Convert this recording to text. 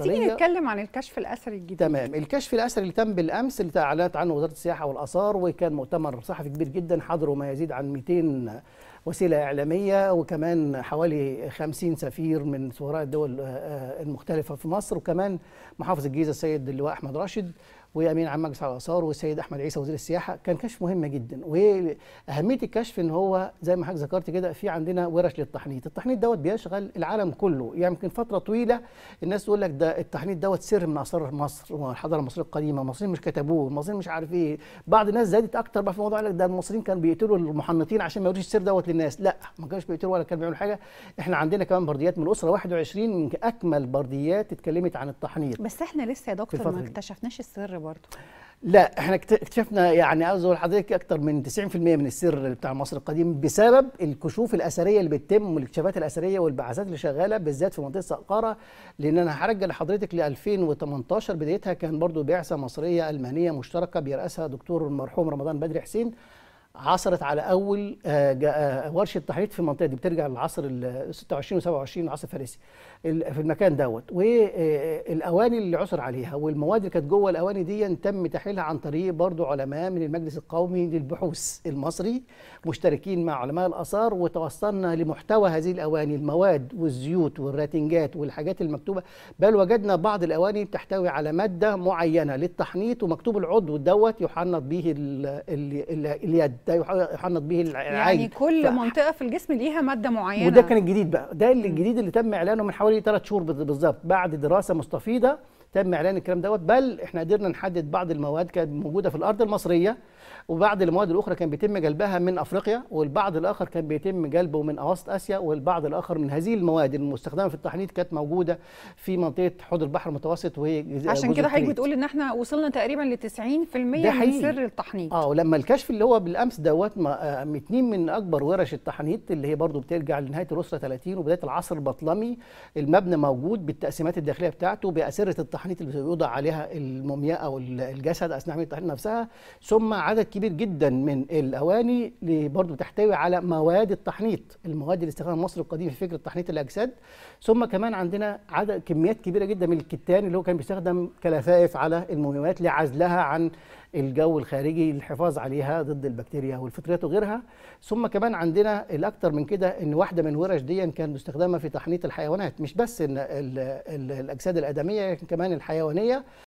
السلطنيه هتيجي نتكلم عن الكشف الاثري الجديد تمام الكشف الاثري اللي تم بالامس اللي اعلنت عنه وزاره السياحه والاثار وكان مؤتمر صحفي كبير جدا حضره ما يزيد عن 200 وسيله اعلاميه وكمان حوالي 50 سفير من سفراء الدول آه، آه، المختلفه في مصر وكمان محافظ الجيزه السيد اللواء احمد راشد وامين عام مجلس على الاثار والسيد احمد عيسى وزير السياحه كان كشف مهم جدا واهميه الكشف ان هو زي ما حضرتك ذكرت كده في عندنا ورش للتحنيط التحنيط دوت بيشغل العالم كله يعني يمكن يعني فتره طويله الناس تقول لك ده التحنيط دوت سر من اسرار مصر والحضاره المصريه القديمه المصريين مش كتبوه المصريين مش عارف ايه بعض الناس زادت اكتر بقى في موضوع لك ده المصريين كانوا بيقتلوا المحنطين عشان ما يوريش السر دوت الناس لا ما كانوش بيقتلوا ولا كانوا بيعملوا حاجه احنا عندنا كمان برديات من الاسره 21 من اكمل برديات اتكلمت عن التحنيط بس احنا لسه يا دكتور ما اكتشفناش السر برضه لا احنا اكتشفنا يعني عاوز اقول لحضرتك اكتر من 90% من السر بتاع مصر القديم بسبب الكشوف الاثريه اللي بتتم والاكتشافات الاثريه والبعثات اللي شغاله بالذات في منطقه سقاره لان انا هرجع لحضرتك ل 2018 بدايتها كان برضو بعثه مصريه المانيه مشتركه بيرأسها دكتور المرحوم رمضان بدري حسين عثرت على اول آه، آه، ورشه تحرير في المنطقه دي بترجع للعصر ال 26 و27 العصر الفارسي في المكان دوت والاواني آه، اللي عثر عليها والمواد اللي كانت جوه الاواني دي تم تحليلها عن طريق برضه علماء من المجلس القومي للبحوث المصري مشتركين مع علماء الاثار وتوصلنا لمحتوى هذه الاواني المواد والزيوت والراتنجات والحاجات المكتوبه بل وجدنا بعض الاواني بتحتوي على ماده معينه للتحنيط ومكتوب العضو دوت يحنط به اليد حتى يحنط به العين يعني كل ف... منطقه في الجسم ليها ماده معينه وده كان الجديد بقى ده الجديد اللي تم اعلانه من حوالي 3 شهور بالظبط بعد دراسه مستفيضه تم اعلان الكلام دوت بل احنا قدرنا نحدد بعض المواد كانت موجوده في الارض المصريه وبعض المواد الاخرى كان بيتم جلبها من افريقيا والبعض الاخر كان بيتم جلبه من اوسط اسيا والبعض الاخر من هذه المواد المستخدمه في التحنيط كانت موجوده في منطقه حوض البحر المتوسط وهي عشان كده حضرتك بتقول ان احنا وصلنا تقريبا ل 90% من سر التحنيط اه ولما الكشف اللي هو بالامس الخمس دوت آه، اتنين من اكبر ورش التحنيط اللي هي برضو بترجع لنهايه الاسره 30 وبدايه العصر البطلمي المبنى موجود بالتقسيمات الداخليه بتاعته باسره التحنيط اللي بيوضع عليها المومياء او الجسد اثناء عمليه التحنيط نفسها ثم عدد كبير جدا من الاواني اللي برضو بتحتوي على مواد التحنيط المواد اللي استخدمها مصر القديم في فكره تحنيط الاجساد ثم كمان عندنا عدد كميات كبيره جدا من الكتان اللي هو كان بيستخدم كلفائف على المومياوات لعزلها عن الجو الخارجي للحفاظ عليها ضد البكتيريا البكتيريا والفطريات وغيرها ثم كمان عندنا الاكثر من كده ان واحده من ورش دي كان مستخدمه في تحنيط الحيوانات مش بس الاجساد الادميه لكن كمان الحيوانيه